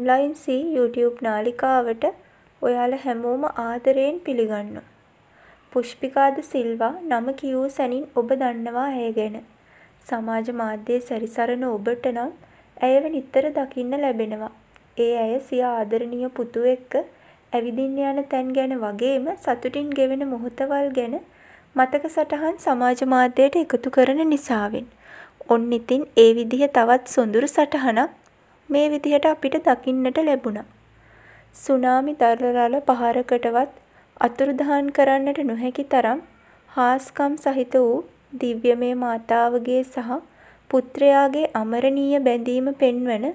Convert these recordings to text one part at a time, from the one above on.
Online සී යුටියුබ් නාලිකාවට ඔයාල හැමෝම ආදරයෙන් පිළිගන්නවා. පුෂ්පිකාද සිල්වා නම කියූ සැනින් ඔබ දන්නවා ඇය ගැන. සමාජ මාධ්‍යයේ සැරිසරන ඔබට නම් ඇයව නිතර දකින්න ලැබෙනවා. ඒ ඇය සිය ආදරණීය පුතු එක්ක ඇවිදින්න යන තැන් ගැන වගේම සතුටින් ගෙවෙන මොහොතවල් ගැන මතක සටහන් සමාජ මාධ්‍යයට එකතු කරන නිසාවෙන්. ඔන්න ඉතින් ඒ විදිහ තවත් සොඳුරු සටහනක් මේ විදිහට අපිට දකින්නට ලැබුණා. සුනාමි දරරළ පහරකටවත් අතුරුදහන් කරන්නට නොහැකි තරම් හාස්කම් සහිත වූ දිව්‍යමය මාතාවගේ සහ පුත්‍රයාගේ අමරණීය බැඳීම පෙන්වන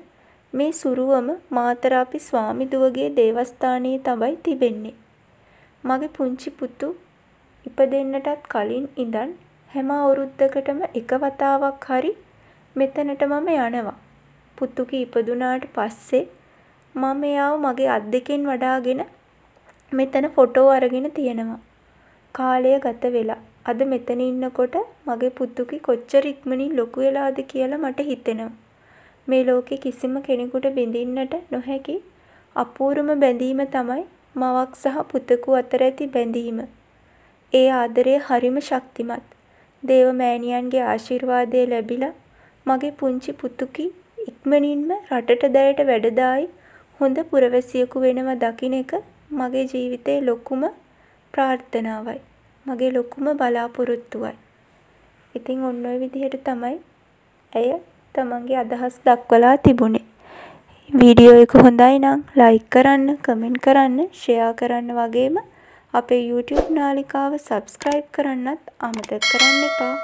මේ සුරුවම මාතරාපි ස්වාමිදුවගේ දේවස්ථානයේ තමයි තිබෙන්නේ. මගේ පුංචි පුතු ඉපදෙන්නටත් කලින් ඉඳන් හැම අවුරුද්දකටම එක වතාවක් හරි මෙතනට මම යනවා. පුතුකි ඉපදුනාට පස්සේ මම එයාව මගේ අත් දෙකෙන් වඩාගෙන මෙතන ෆොටෝ අරගෙන තියෙනවා. කාලය ගත වෙලා. අද මෙතන ඉන්නකොට මගේ පුතුකි කොච්චර ඉක්මනින් ලොකු වෙලාද කියලා මට හිතෙනවා. මේ ලෝකේ කිසිම කෙනෙකුට බිඳින්නට නොහැකි අපූර්වම බැඳීම තමයි මවක් සහ පුතකු අතර ඇති බැඳීම. ඒ ආදරය හරිම ශක්තිමත්. දේව මෑණියන්ගේ ආශිර්වාදය ලැබිලා මගේ පුංචි පුතුකි ඉක්මනින්ම රටට දැයට වැඩදායි හොඳ පුරවැසියෙකු වෙනවා දකින එක මගේ ජීවිතේ ලොකුම ප්‍රාර්ථනාවයි. මගේ ලොකුම බලාපොරොත්තුවයි. ඉතින් ඔන්න ඔය විදිහට තමයි ඇය තමන්ගේ අදහස් දක්වලා තිබුණේ. වීඩියෝ එක හොඳයි නම් ලයික් කරන්න, කමෙන්ට් කරන්න, ෂෙයා කරන්න වගේම අපේ YouTube නාලිකාව subscribe කරන්නත් අමතක කරන්න එපා.